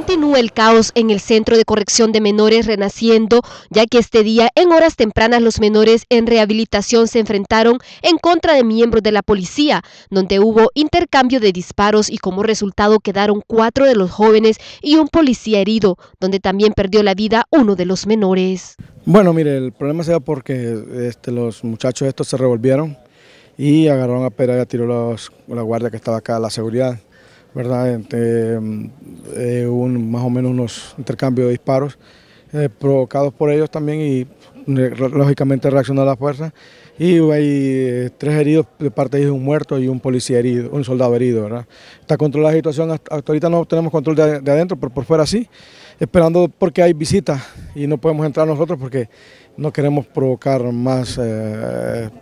Continúa el caos en el Centro de Corrección de Menores Renaciendo, ya que este día, en horas tempranas, los menores en rehabilitación se enfrentaron en contra de miembros de la policía, donde hubo intercambio de disparos y como resultado quedaron cuatro de los jóvenes y un policía herido, donde también perdió la vida uno de los menores. Bueno, mire, el problema se da porque este, los muchachos estos se revolvieron y agarraron a pera y a la guardia que estaba acá, la seguridad. ¿verdad? Este, eh, un, más o menos unos intercambios de disparos eh, provocados por ellos también y lógicamente reaccionó la fuerza y hay eh, tres heridos de parte de un muerto y un policía herido, un soldado herido. ¿verdad? Está controlada la situación, hasta ahorita no tenemos control de, adentro, pero por fuera sí, esperando porque hay visitas y no podemos entrar nosotros porque no queremos provocar más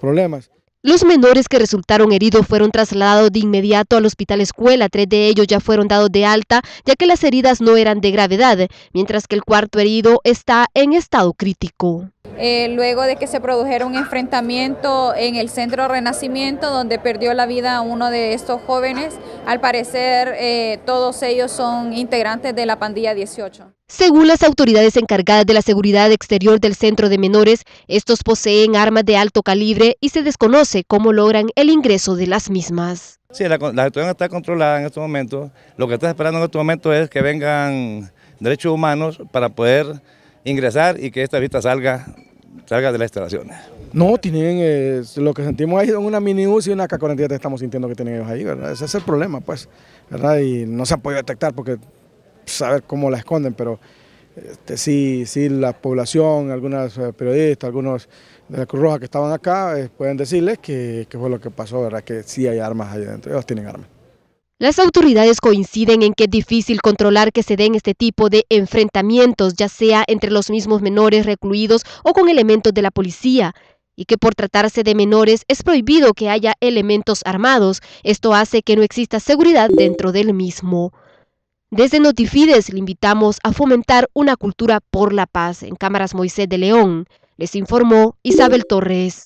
problemas. Los menores que resultaron heridos fueron trasladados de inmediato al hospital escuela, tres de ellos ya fueron dados de alta ya que las heridas no eran de gravedad, mientras que el cuarto herido está en estado crítico. Eh, luego de que se produjera un enfrentamiento en el centro Renacimiento donde perdió la vida uno de estos jóvenes. Al parecer eh, todos ellos son integrantes de la pandilla 18. Según las autoridades encargadas de la seguridad exterior del centro de menores, estos poseen armas de alto calibre y se desconoce cómo logran el ingreso de las mismas. Sí, la, situación está controlada en este momento. Lo que está esperando en este momento es que vengan derechos humanos para poder ingresar y que esta vista salga salga de las instalaciones. No, tienen, eh, lo que sentimos ahí son una mini y una K-47 estamos sintiendo que tienen ellos ahí, ¿verdad? Ese es el problema, pues, ¿verdad? Y no se ha podido detectar porque saber pues, cómo la esconden, pero este, sí, sí, la población, algunos eh, periodistas, algunos de la Cruz Roja que estaban acá, eh, pueden decirles que, fue lo que pasó, ¿verdad? Que sí hay armas ahí adentro, ellos tienen armas. Las autoridades coinciden en que es difícil controlar que se den este tipo de enfrentamientos, ya sea entre los mismos menores recluidos o con elementos de la policía, y que por tratarse de menores es prohibido que haya elementos armados. Esto hace que no exista seguridad dentro del mismo. Desde Notifides le invitamos a fomentar una cultura por la paz en Cámaras Moisés de León. Les informó Isabel Torres.